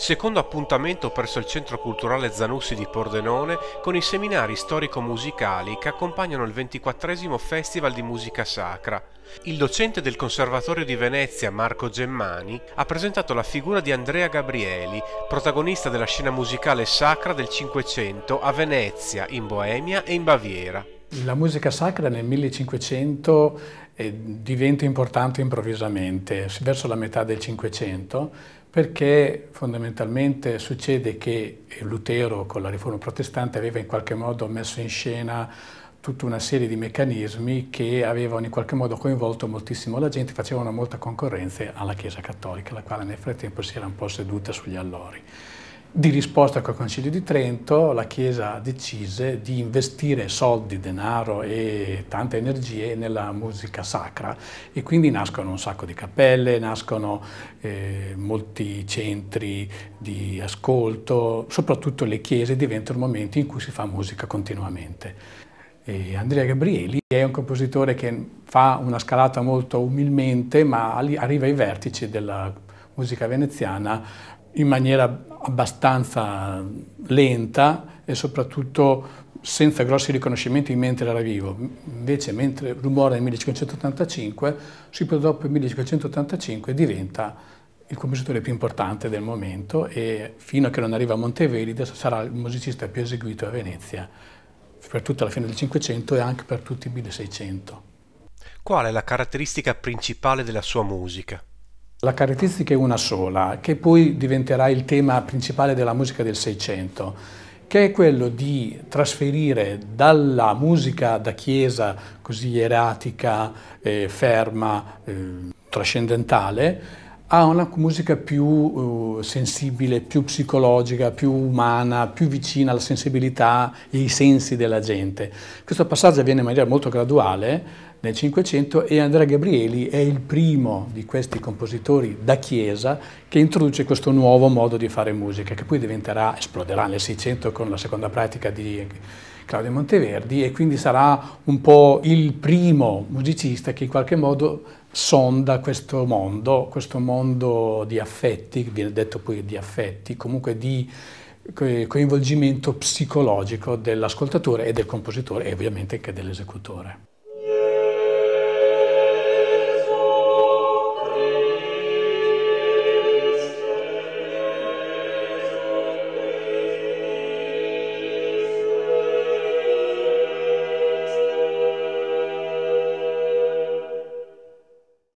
Secondo appuntamento presso il Centro Culturale Zanussi di Pordenone con i seminari storico-musicali che accompagnano il 24 Festival di Musica Sacra. Il docente del Conservatorio di Venezia, Marco Gemmani, ha presentato la figura di Andrea Gabrieli, protagonista della scena musicale sacra del Cinquecento a Venezia, in Boemia e in Baviera. La musica sacra nel 1500 eh, diventa importante improvvisamente, verso la metà del Cinquecento, perché fondamentalmente succede che eh, Lutero con la riforma protestante aveva in qualche modo messo in scena tutta una serie di meccanismi che avevano in qualche modo coinvolto moltissimo la gente, facevano molta concorrenza alla Chiesa Cattolica, la quale nel frattempo si era un po' seduta sugli allori. Di risposta col Concilio di Trento la Chiesa decise di investire soldi, denaro e tante energie nella musica sacra e quindi nascono un sacco di cappelle, nascono eh, molti centri di ascolto, soprattutto le chiese diventano momenti in cui si fa musica continuamente. E Andrea Gabrieli è un compositore che fa una scalata molto umilmente ma arriva ai vertici della musica veneziana in maniera abbastanza lenta e soprattutto senza grossi riconoscimenti mentre era vivo. Invece mentre rumora nel 1585, subito dopo il 1585 diventa il compositore più importante del momento e fino a che non arriva a Monteveride sarà il musicista più eseguito a Venezia per tutta la fine del Cinquecento e anche per tutto il 1600. Qual è la caratteristica principale della sua musica? La caratteristica è una sola, che poi diventerà il tema principale della musica del Seicento, che è quello di trasferire dalla musica da chiesa così eratica, eh, ferma, eh, trascendentale, a una musica più eh, sensibile, più psicologica, più umana, più vicina alla sensibilità e ai sensi della gente. Questo passaggio avviene in maniera molto graduale, nel Cinquecento e Andrea Gabrieli è il primo di questi compositori da chiesa che introduce questo nuovo modo di fare musica che poi diventerà, esploderà nel Seicento con la seconda pratica di Claudio Monteverdi e quindi sarà un po' il primo musicista che in qualche modo sonda questo mondo, questo mondo di affetti, viene detto poi di affetti, comunque di coinvolgimento psicologico dell'ascoltatore e del compositore e ovviamente anche dell'esecutore.